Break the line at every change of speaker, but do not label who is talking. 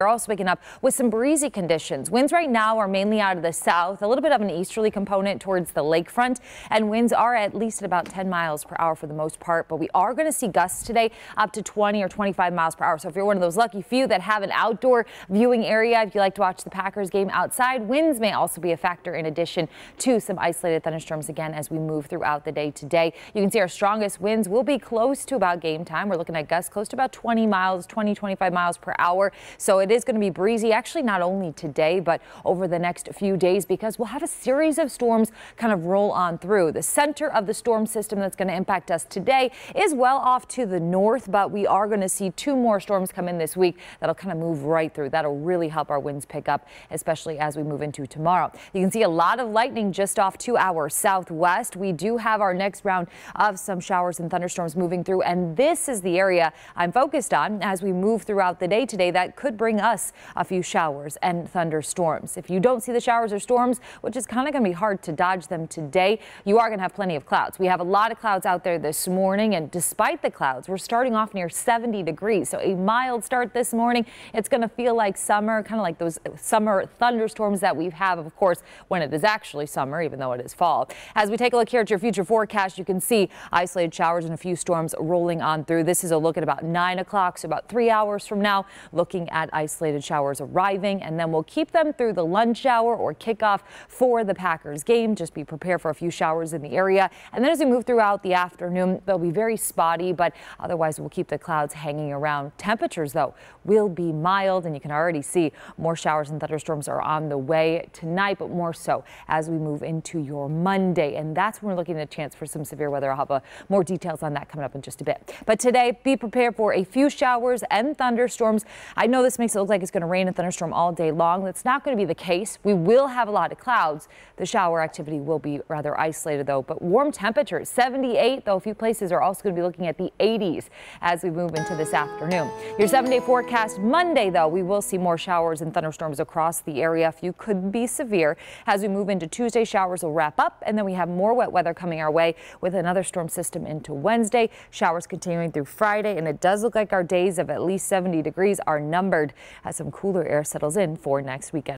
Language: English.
We're also waking up with some breezy conditions. Winds right now are mainly out of the south, a little bit of an easterly component towards the lakefront, and winds are at least at about 10 miles per hour for the most part. But we are going to see gusts today up to 20 or 25 miles per hour. So if you're one of those lucky few that have an outdoor viewing area, if you like to watch the Packers game outside, winds may also be a factor in addition to some isolated thunderstorms again as we move throughout the day today. You can see our strongest winds will be close to about game time. We're looking at gusts close to about 20 miles, 20, 25 miles per hour. So it is going to be breezy, actually not only today, but over the next few days because we'll have a series of storms kind of roll on through. The center of the storm system that's going to impact us today is well off to the north, but we are going to see two more storms come in this week that'll kind of move right through. That'll really help our winds pick up, especially as we move into tomorrow. You can see a lot of lightning just off to our southwest. We do have our next round of some showers and thunderstorms moving through, and this is the area I'm focused on as we move throughout the day today that could bring bring us a few showers and thunderstorms. If you don't see the showers or storms, which is kind of going to be hard to dodge them today, you are going to have plenty of clouds. We have a lot of clouds out there this morning, and despite the clouds, we're starting off near 70 degrees. So a mild start this morning. It's going to feel like summer, kind of like those summer thunderstorms that we have, of course, when it is actually summer, even though it is fall. As we take a look here at your future forecast, you can see isolated showers and a few storms rolling on through. This is a look at about 9 o'clock, so about three hours from now, looking at isolated showers arriving, and then we'll keep them through the lunch hour or kickoff for the Packers game. Just be prepared for a few showers in the area. And then as we move throughout the afternoon, they'll be very spotty, but otherwise we'll keep the clouds hanging around. Temperatures, though, will be mild, and you can already see more showers and thunderstorms are on the way tonight, but more so as we move into your Monday. And that's when we're looking at a chance for some severe weather. I'll have a, uh, more details on that coming up in just a bit. But today, be prepared for a few showers and thunderstorms. I know this makes it looks like it's going to rain and thunderstorm all day long. That's not going to be the case. We will have a lot of clouds. The shower activity will be rather isolated, though. But warm temperatures, 78, though a few places are also going to be looking at the 80s as we move into this afternoon. Your seven-day forecast Monday, though, we will see more showers and thunderstorms across the area. A few could be severe. As we move into Tuesday, showers will wrap up, and then we have more wet weather coming our way with another storm system into Wednesday. Showers continuing through Friday, and it does look like our days of at least 70 degrees are numbered as some cooler air settles in for next weekend.